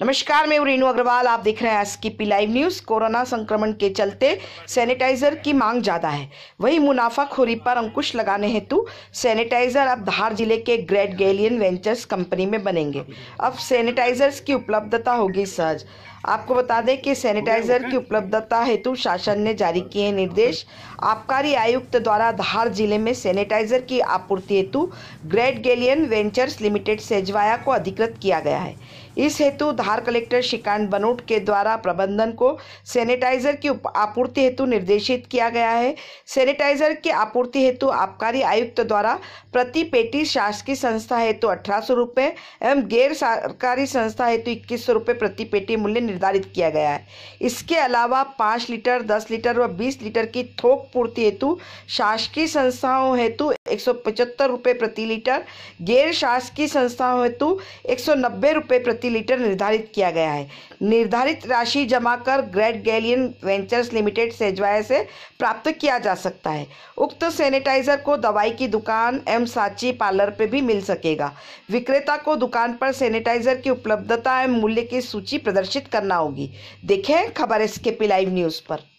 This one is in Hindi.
नमस्कार मैं रेनू अग्रवाल आप देख रहे हैं S P live news corona संक्रमण के चलते सैनिटाइजर की मांग ज्यादा है वही मुनाफाखोरी पर अंकुश लगाने हेतु सैनिटाइजर अब धार जिले के ग्रेट गैलियन वेंचर्स कंपनी में बनेंगे अब सैनिटाइजर्स की उपलब्धता होगी सहज आपको बता दें कि सैनिटाइजर की उपलब्धता हेतु शासन ने जारी किए निर्देश आबकारी आयुक्त द्वारा धार जिले में सैनिटाइजर की आपूर्ति हेतु ग्रेट गैलियन वेंचर्स लिमिटेड सेजवाया को अधिकृत किया गया है इस हेतु धार कलेक्टर श्रीकांत बनोट के द्वारा प्रबंधन को सैनिटाइजर की आपूर्ति हेतु निर्देशित किया गया है सैनिटाइजर की आपूर्ति हेतु आबकारी आयुक्त द्वारा प्रति पेटी शासकीय संस्था हेतु अठारह सौ रुपये एवं गैर सरकारी संस्था हेतु इक्कीस सौ रुपये प्रति पेटी मूल्य निर्धारित किया गया है इसके अलावा पाँच लीटर दस लीटर व बीस लीटर की थोक पूर्ति हेतु शासकीय संस्थाओं हेतु एक सौ पचहत्तर रुपये प्रति लीटर गैर शासकीय संस्थाओं हेतु एक सौ नब्बे रुपये प्रति लीटर निर्धारित निर्धारित किया गया है निर्धारित राशि जमा कर ग्रेट गैलियन वेंचर्स लिमिटेड सेजवाय से प्राप्त किया जा सकता है उक्त सैनिटाइजर को दवाई की दुकान एवं साची पार्लर पर भी मिल सकेगा विक्रेता को दुकान पर सैनिटाइजर की उपलब्धता एवं मूल्य की सूची प्रदर्शित करना होगी देखें खबर के पी लाइव न्यूज़ पर